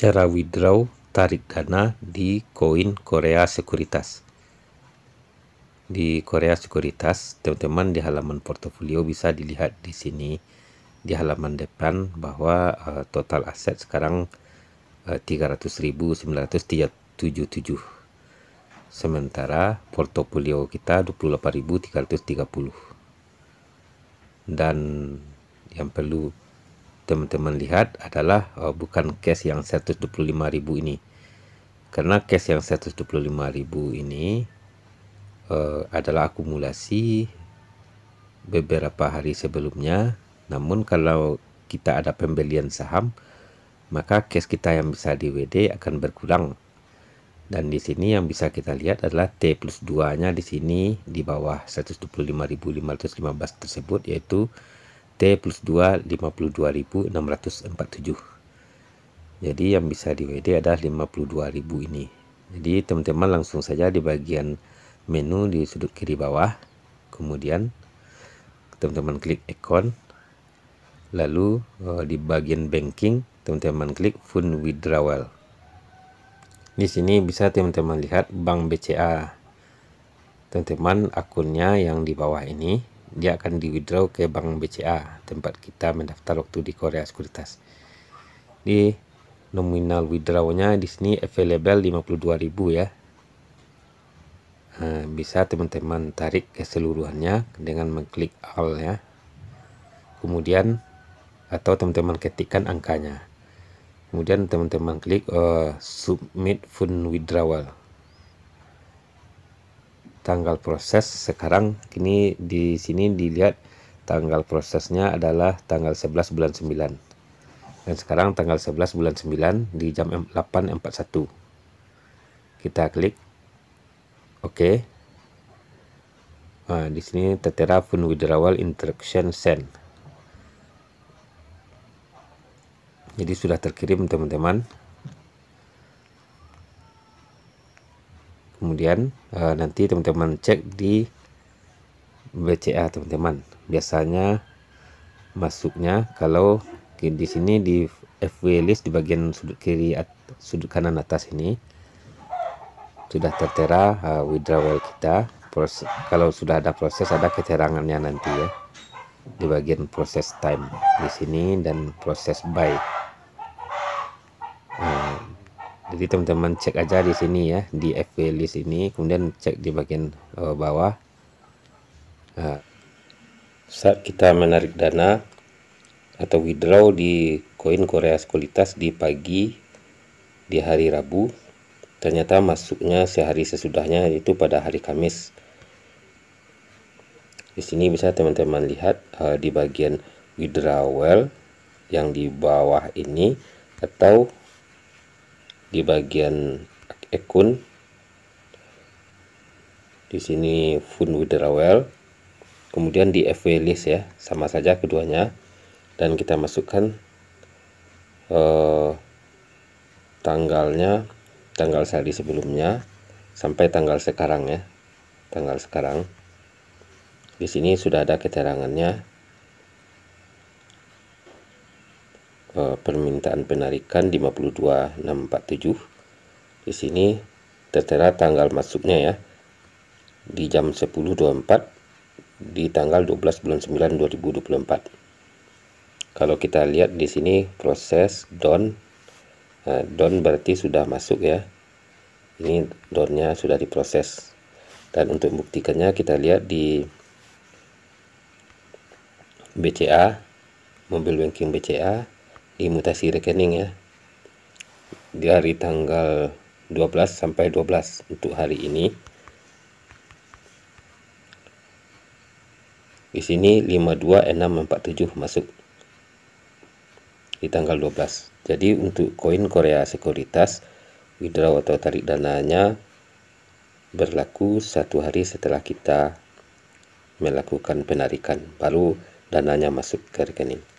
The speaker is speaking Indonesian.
cara withdraw tarik dana di koin Korea Sekuritas. Di Korea Sekuritas, teman-teman di halaman portofolio bisa dilihat di sini di halaman depan bahwa uh, total aset sekarang eh, uh, 300.977. Sementara portofolio kita 28.330. Dan yang perlu teman-teman lihat adalah uh, bukan cash yang 125.000 ini. Karena cash yang 125.000 ini uh, adalah akumulasi beberapa hari sebelumnya. Namun kalau kita ada pembelian saham, maka cash kita yang bisa di WD akan berkurang. Dan di sini yang bisa kita lihat adalah T plus 2-nya di sini di bawah 125.515 tersebut yaitu T plus 2 52.647 jadi yang bisa di WD adalah 52.000 ini jadi teman-teman langsung saja di bagian menu di sudut kiri bawah kemudian teman-teman klik icon lalu eh, di bagian banking teman-teman klik fund withdrawal di sini bisa teman-teman lihat bank BCA teman-teman akunnya yang di bawah ini dia akan di withdraw ke bank BCA tempat kita mendaftar waktu di Korea Sekuritas di nominal withdrawnya di sini available 52.000 ya eh, bisa teman-teman tarik keseluruhannya dengan mengklik all ya kemudian atau teman-teman ketikkan angkanya kemudian teman-teman klik uh, submit fund withdrawal tanggal proses sekarang kini di sini dilihat tanggal prosesnya adalah tanggal 11 bulan 9 dan sekarang tanggal 11 bulan 9 di jam 8.41 kita klik oke okay. nah, di sini tertera pun withdrawal instruction send jadi sudah terkirim teman-teman kemudian uh, nanti teman-teman cek di BCA teman-teman biasanya masuknya kalau di sini di FW list di bagian sudut kiri at, sudut kanan atas ini sudah tertera uh, withdrawal kita proses kalau sudah ada proses ada keterangannya nanti ya di bagian proses time di sini dan proses buy jadi teman-teman cek aja di sini ya di FB list ini kemudian cek di bagian uh, bawah nah, saat kita menarik dana atau withdraw di koin Korea Sekuritas di pagi di hari Rabu ternyata masuknya sehari sesudahnya itu pada hari Kamis di sini bisa teman-teman lihat uh, di bagian withdrawal yang di bawah ini atau di bagian akun di sini fund withdrawal kemudian di FW list ya sama saja keduanya dan kita masukkan eh, tanggalnya tanggal sehari sebelumnya sampai tanggal sekarang ya tanggal sekarang di sini sudah ada keterangannya Eh, permintaan penarikan 52647 di sini tertera tanggal masuknya ya di jam 10.24 di tanggal 12 bulan 9 2024 kalau kita lihat di sini proses down e, eh, down berarti sudah masuk ya ini downnya sudah diproses dan untuk membuktikannya kita lihat di BCA mobil banking BCA imutasi rekening ya dari tanggal 12 sampai 12 untuk hari ini di sini 52647 masuk di tanggal 12 jadi untuk koin Korea sekuritas withdraw atau tarik dananya berlaku satu hari setelah kita melakukan penarikan baru dananya masuk ke rekening